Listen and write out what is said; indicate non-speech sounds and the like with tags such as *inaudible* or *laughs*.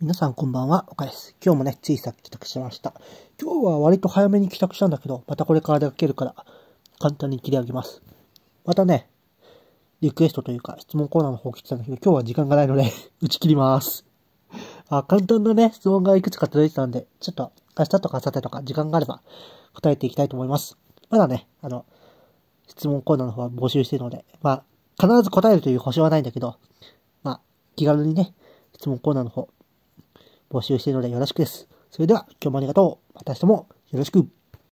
皆さんこんばんは、岡です。今日もね、ついさっき帰宅しました。今日は割と早めに帰宅したんだけど、またこれから出かけるから、簡単に切り上げます。またね、リクエストというか、質問コーナーの方来てたんだけど、今日は時間がないので *laughs* 打ち切ります。あ、簡単なね、質問がいくつか届いてたんで、ちょっと明日とか明後日とか時間があれば答えていきたいと思います。まだね、あの、質問コーナーの方は募集しているので、まあ、必ず答えるという保証はないんだけど、まあ、気軽にね、質問コーナーの方、募集しているのでよろしくです。それでは、今日もありがとう。また明日もよろしく。